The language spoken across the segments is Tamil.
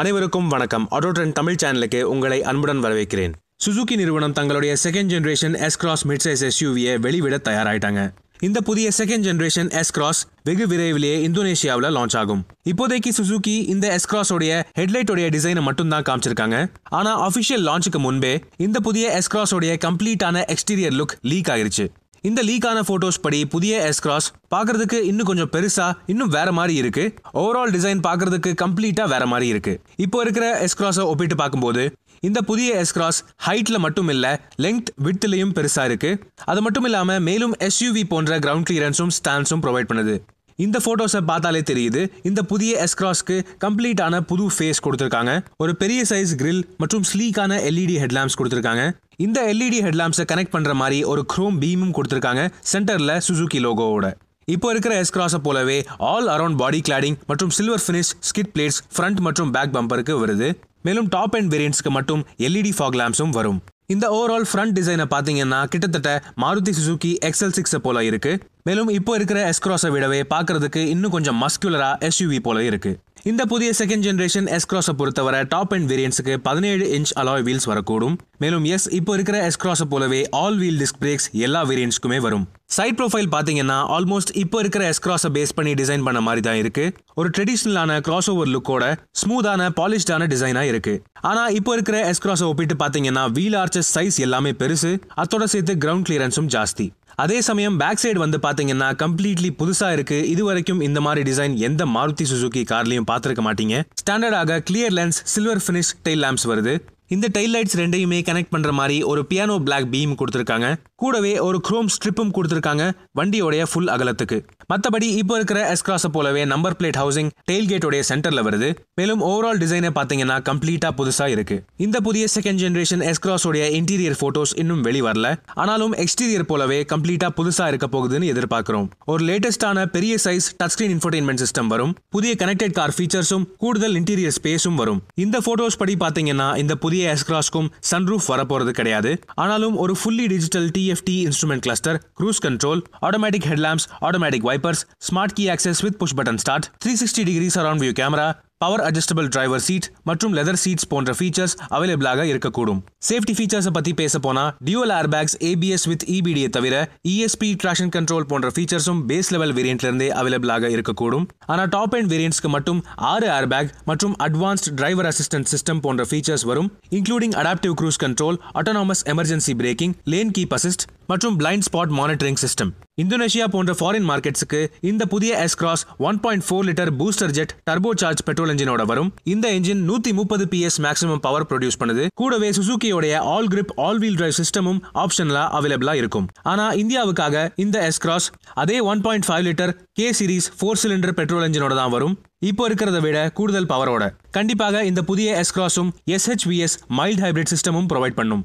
அனைவருக்கும் வணக்கம் ஆட்டோட்ரெண்ட் தமிழ் சேனலுக்கு உங்களை அன்புடன் வரவேற்கிறேன் சுசுகி நிறுவனம் தங்களுடைய second generation S cross mid size எஸ்யூவியை வெளிவிட தயாராயிட்டாங்க இந்த புதிய செகண்ட் ஜென்ரேஷன் எஸ் கிராஸ் வெகு விரைவிலேயே இந்தோனேஷியாவில் லான்ச் ஆகும் இப்போதைக்கு சுசுகி இந்த எஸ் கிராஸோடைய ஹெட்லைட்டோடைய டிசைனை மட்டும் தான் காமிச்சிருக்காங்க ஆனால் அஃபிஷியல் லான்ச்சுக்கு முன்பே இந்த புதிய எஸ் கிராஸோடைய கம்ப்ளீட்டான எக்ஸ்டீரியர் லுக் லீக் ஆயிருச்சு இந்த லீக்கான போட்டோஸ் படி புதிய எஸ் கிராஸ் பாக்குறதுக்கு இன்னும் கொஞ்சம் பெருசா இன்னும் வேற மாதிரி இருக்கு ஓவரால் டிசைன் பாக்குறதுக்கு கம்ப்ளீட்டா வேற மாதிரி இருக்கு இப்போ இருக்கிற எஸ் கிராஸை ஒப்பிட்டு பார்க்கும்போது இந்த புதிய எஸ் கிராஸ் ஹைட்ல மட்டும் இல்ல லெங்க் வித்லயும் பெருசா இருக்கு அது மட்டும் இல்லாம மேலும் எஸ்யூவி போன்ற கிரவுண்ட் கிளியரன்ஸும் ஸ்டாண்ட்ஸும் ப்ரொவைட் பண்ணுது இந்த ஃபோட்டோஸை பார்த்தாலே தெரியுது இந்த புதிய எஸ்கிராஸ்க்கு கம்ப்ளீட்டான புது ஃபேஸ் கொடுத்துருக்காங்க ஒரு பெரிய சைஸ் கிரில் மற்றும் ஸ்லீக்கான எல்இடி ஹெட்லாம்ப்ஸ் e கொடுத்துருக்காங்க இந்த எல்இடி ஹெட்லாம்ப்ஸை கனெக்ட் பண்ணுற மாதிரி ஒரு க்ரோம் பீமும் கொடுத்துருக்காங்க சென்டரில் சுசுகி லோகோவோட இப்போ இருக்கிற எஸ்கிராஸை போலவே ஆல் அரவுண்ட் பாடி கிளாடிங் மற்றும் silver finish skid plates front மற்றும் பேக் பம்பருக்கு வருது மேலும் டாப் அண்ட் வேரியன்ட்ஸ்க்கு மட்டும் எல்இடி ஃபாக் லேம்ப்ஸும் வரும் இந்த ஓவரால் ஃப்ரண்ட் டிசைனை பார்த்தீங்கன்னா கிட்டத்தட்ட மாருதி சுசுகி எக்ஸல் சிக்ஸை போல இருக்கு மேலும் இப்போ இருக்கிற எஸ்க்ராஸை விடவே பார்க்கறதுக்கு இன்னும் கொஞ்சம் மஸ்குலராக எஸ்யூவி போல இருக்கு இந்த புதிய செகண்ட் ஜென்ரேஷன் எஸ்க்ராஸை பொறுத்தவரை டாப் அண்ட் வேரியன்ஸுக்கு பதினேழு இன்ச் அலாய் வீல்ஸ் வரக்கூடும் மேலும் எஸ் இப்போ இருக்கிற எஸ்க்ராஸை போலவே ஆல் வீல் டிஸ்க் பிரேக்ஸ் எல்லா வேரியன்ஸ்க்குமே வரும் சைட் ப்ரொஃபைல் பார்த்தீங்கன்னா ஆல்மோஸ்ட் இப்போ இருக்கிற எஸ்க்ராஸை பேஸ் பண்ணி டிசைன் பண்ண மாதிரி தான் இருக்கு ஒரு ட்ரெடிஷ்னலான கிராஸ் ஓவர் லுக்கோட ஸ்மூத்தான பாலிஷ்டான டிசைனாக இருக்கு ஆனால் இப்போ இருக்கிற எஸ்க்ராஸை ஒப்பிட்டு பார்த்தீங்கன்னா வீல் ஆர்ச்சஸ் சைஸ் எல்லாமே பெருசு அதோட சேர்த்து கிரவுண்ட் கிளியரன்ஸும் ஜாஸ்தி அதே சமயம் பேக் சைடு வந்து பார்த்தீங்கன்னா கம்ப்ளீட்லி புதுசாக இருக்கு இது வரைக்கும் இந்த மாதிரி டிசைன் எந்த மாருதி சுசுகி கார்லையும் பார்த்துருக்க மாட்டீங்க ஸ்டாண்டர்டாக clear lens silver finish tail lamps வருது இந்த டெய்ல் லைட்ஸ் ரெண்டையுமே கனெக்ட் பண்ணுற மாதிரி ஒரு பியானோ பிளாக் பீம் கொடுத்துருக்காங்க கூடவே ஒரு குரோம் ஸ்ட்ரிப்பும் கொடுத்துருக்காங்க வண்டியோடைய ஃபுல் அகலத்துக்கு மற்றபடி இப்போ இருக்கிற எஸ்கிராஸை போலவே நம்பர் பிளேட் ஹவுசிங் டெயில் சென்டரில் சென்டர்ல வருது மேலும் ஓவரால் டிசைனை பார்த்தீங்கன்னா கம்ப்ளீட்டாக புதுசாக இருக்கு இந்த புதிய செகண்ட் ஜென்ரேஷன் எஸ்கிராஸோடைய இன்டீரியர் ஃபோட்டோஸ் இன்னும் வெளிவரல ஆனாலும் எக்ஸ்டீரியர் போலவே கம்ப்ளீட்டாக புதுசாக இருக்க போகுதுன்னு எதிர்பார்க்கிறோம் ஒரு லேட்டஸ்டான பெரிய size touch screen infotainment system வரும் புதிய கனெக்டட் கார் ஃபீச்சர்ஸும் கூடுதல் இன்டீரியர் ஸ்பேஸும் வரும் இந்த ஃபோட்டோஸ் படி பார்த்தீங்கன்னா இந்த புதிய எஸ்கிராஸ்க்கும் சன்ரூஃப் வரப்போறது கிடையாது ஆனாலும் ஒரு fully digital T CFT instrument cluster, cruise control, automatic headlamps, automatic wipers, smart key access with push button start, 360 degree surround view camera, power adjustable driver seat மற்றும் லெதர் சீட்ஸ் போன்ற ஃபீச்சர்ஸ் அவைலபிளாக இருக்கக்கூடும் சேஃப்டி ஃபீச்சர்ஸை பற்றி பேச போனால் டியூவல் ஏர்பேக்ஸ் ஏபிஎஸ் வித் இபிடியை தவிர இஎஸ்பி ட்ராஷன் கண்ட்ரோல் போன்ற ஃபீச்சர்ஸும் பேஸ் லெவல் வேரியண்ட்லேருந்தே அவைலபிளாக இருக்கக்கூடும் ஆனால் டாப் அண்ட் வேரியன்ட்ஸ்க்கு மட்டும் ஆறு ஏர்பேக் மற்றும் அட்வான்ஸ்ட் டிரைவர் அசிஸ்டன்ட் சிஸ்டம் போன்ற ஃபீச்சர்ஸ் வரும் including adaptive cruise control autonomous emergency braking lane keep assist மற்றும் blind spot monitoring system Indonesia போன்ற ஃபாரின் மார்க்கெட்ஸுக்கு இந்த புதிய S cross one point four litre booster jet turbo charge petrol என்ஜினோட வரும் இந்த என்ஜின் நூத்தி முப்பது பிஎஸ் மேக்ஸிமம் பவர் ப்ரொடியூஸ் பண்ணுது கூடவே சுசுக்கியோட மாருதியோடைய all grip all wheel drive சிஸ்டமும் ஆப்ஷனலா அவைலபிளா இருக்கும் ஆனா இந்தியாவுக்காக இந்த எஸ் கிராஸ் அதே one point five litre K series four cylinder petrol என்ஜினோட தான் வரும் இப்போ இருக்கிறத விட கூடுதல் பவரோட கண்டிப்பாக இந்த புதிய எஸ் கிராஸும் எஸ்ஹெச்விஎஸ் மைல்ட் ஹைபிரிட் சிஸ்டமும் ப்ரொவைட் பண்ணும்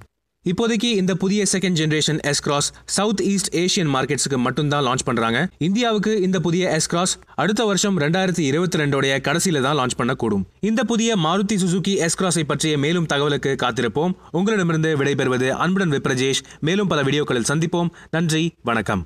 இப்போதைக்கு இந்த புதிய second generation S cross south east Asian மார்க்கெட்ஸுக்கு மட்டும்தான் லான்ச் பண்றாங்க இந்தியாவுக்கு இந்த புதிய எஸ் கிராஸ் அடுத்த வருஷம் ரெண்டாயிரத்தி இருபத்தி ரெண்டோடைய கடைசியில தான் லான்ச் பண்ணக்கூடும் இந்த புதிய மாருதி சுசுகி எஸ் கிராஸை பற்றிய மேலும் தகவலுக்கு காத்திருப்போம் உங்களிடமிருந்து விடைபெறுவது அன்புடன் விப்ரஜேஷ் மேலும் பல வீடியோக்களில் சந்திப்போம் நன்றி வணக்கம்